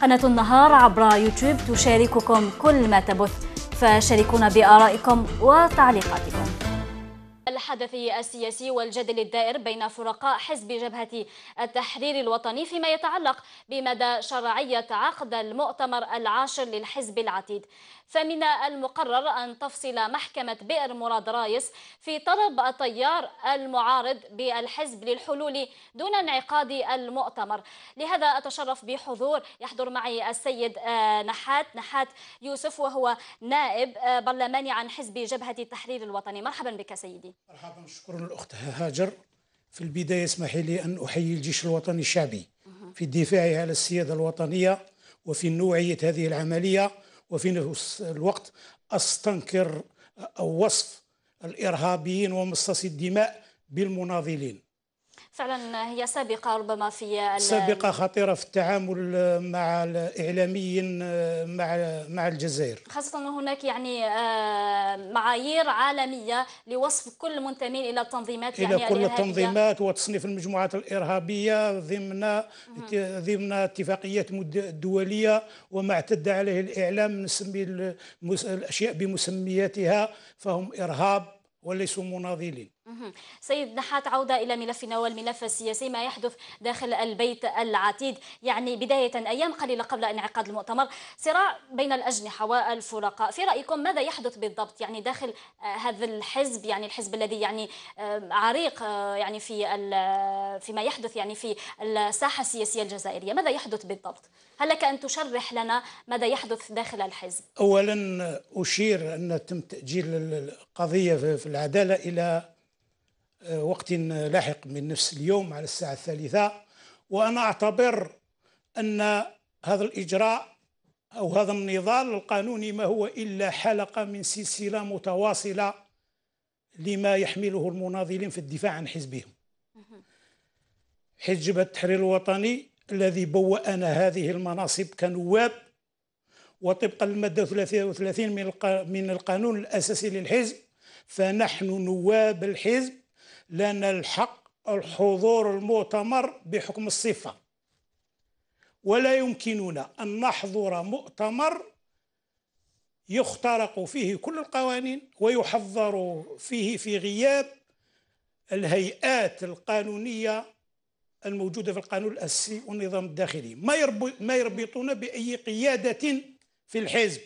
قناة النهار عبر يوتيوب تشارككم كل ما تبث فشاركونا بآرائكم وتعليقاتكم الحدث السياسي والجدل الدائر بين فرقاء حزب جبهة التحرير الوطني فيما يتعلق بمدى شرعية عقد المؤتمر العاشر للحزب العتيد فمن المقرر أن تفصل محكمة بئر مراد رايس في طلب التيار المعارض بالحزب للحلول دون انعقاد المؤتمر لهذا أتشرف بحضور يحضر معي السيد آه، نحات نحات يوسف وهو نائب آه، برلماني عن حزب جبهة التحرير الوطني مرحبا بك سيدي مرحبا شكرا الأخت هاجر في البداية اسمحي لي أن أحيي الجيش الوطني الشعبي في الدفاع على السيادة الوطنية وفي نوعية هذه العملية وفي نفس الوقت أستنكر وصف الإرهابيين ومصاصي الدماء بالمناضلين فعلا هي سابقة ربما في سابقة خطيرة في التعامل مع الإعلاميين آه، مع مع الجزائر خاصة أن هناك يعني آه، معايير عالمية لوصف كل منتمين إلى التنظيمات إلى يعني كل كل التنظيمات وتصنيف المجموعات الإرهابية ضمن ضمن اتفاقيات دولية وما اعتد عليه الإعلام نسمي الأشياء بمسمياتها فهم إرهاب وليسوا مناضلين سيد نحات عودة إلى ملفنا والملف السياسي ما يحدث داخل البيت العتيد يعني بداية أيام قليلة قبل انعقاد المؤتمر صراع بين الأجنحة والفرقاء في رأيكم ماذا يحدث بالضبط يعني داخل آه، هذا الحزب يعني الحزب الذي يعني آه، عريق آه، يعني في فيما يحدث يعني في الساحة السياسية الجزائرية ماذا يحدث بالضبط هل لك أن تشرح لنا ماذا يحدث داخل الحزب أولا أشير أن تم تأجيل القضية في العدالة إلى آه، وقت لاحق من نفس اليوم على الساعة الثالثة وأنا أعتبر أن هذا الإجراء أو هذا النضال القانوني ما هو إلا حلقة من سلسلة متواصلة لما يحمله المناضلين في الدفاع عن حزبهم حزب التحرير الوطني الذي بوأنا هذه المناصب كنواب وطبقا المادة 33 من القانون الأساسي للحزب فنحن نواب الحزب لنا الحق الحضور المؤتمر بحكم الصفة ولا يمكننا أن نحضر مؤتمر يخترق فيه كل القوانين ويحظر فيه في غياب الهيئات القانونية الموجودة في القانون الأساسي والنظام الداخلي ما ما يربطون بأي قيادة في الحزب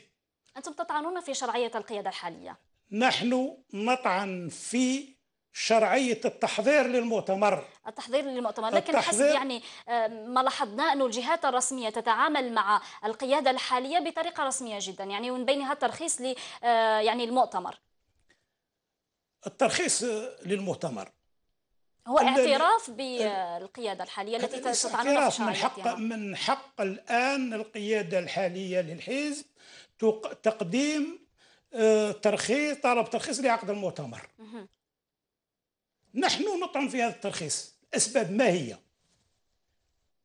أنتم تطعنون في شرعية القيادة الحالية نحن نطعن في شرعية التحضير للمؤتمر التحضير للمؤتمر لكن التحضير حسب يعني ما لاحظناه أن الجهات الرسمية تتعامل مع القيادة الحالية بطريقة رسمية جدا يعني ومن بينها الترخيص ل آه، يعني المؤتمر الترخيص للمؤتمر هو اعتراف بالقيادة آه، الحالية التي تتعنى اعتراف من حق يعني. من حق الآن القيادة الحالية للحزب تقديم آه، ترخيص طلب ترخيص لعقد المؤتمر م. نحن نطعن في هذا الترخيص الأسباب ما هي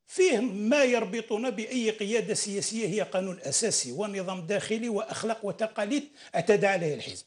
فيه ما يربطنا بأي قيادة سياسية هي قانون أساسي ونظام داخلي وأخلاق وتقاليد اعتدى عليه الحزب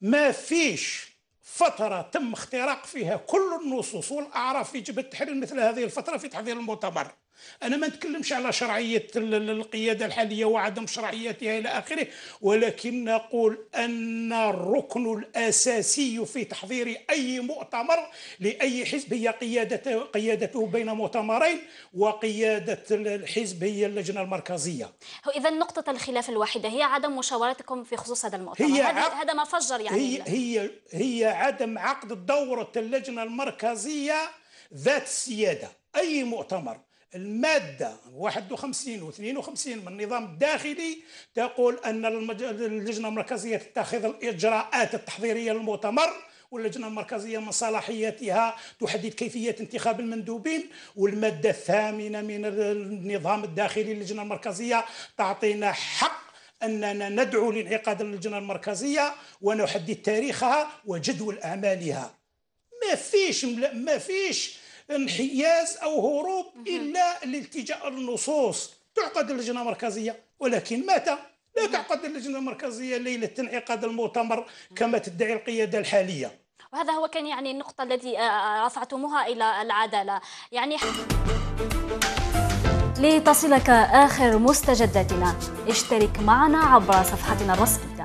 ما فيش فترة تم اختراق فيها كل النصوص والأعراف في جبهة التحرير مثل هذه الفترة في تحضير المؤتمر انا ما نتكلمش على شرعيه القياده الحاليه وعدم شرعيتها الى اخره ولكن نقول ان الركن الاساسي في تحضير اي مؤتمر لاي حزب هي قيادته قيادته بين مؤتمرين وقياده الحزب هي اللجنه المركزيه اذا نقطه الخلاف الوحيده هي عدم مشاورتكم في خصوص هذا المؤتمر هي هذا, هذا ما فجر يعني هي هي, هي عدم عقد دوره اللجنه المركزيه ذات السياده اي مؤتمر المادة 51 و 52 من النظام الداخلي تقول أن اللجنة المركزية تتخذ الإجراءات التحضيرية للمؤتمر واللجنه المركزيه من صلاحياتها تحدد كيفيه انتخاب المندوبين والماده الثامنه من النظام الداخلي للجنه المركزيه تعطينا حق اننا ندعو لانعقاد اللجنه المركزيه ونحدد تاريخها وجدول اعمالها ما فيش ما فيش انحياز أو هروب إلا الالتجاء للنصوص تعقد اللجنة المركزية ولكن متى لا تعقد اللجنة المركزية ليلة انعقاد المؤتمر كما تدعي القيادة الحالية وهذا هو كان يعني النقطة التي آه، آه، رفعتموها إلى العدالة يعني لتصلك آخر مستجداتنا اشترك معنا عبر صفحتنا الرسمية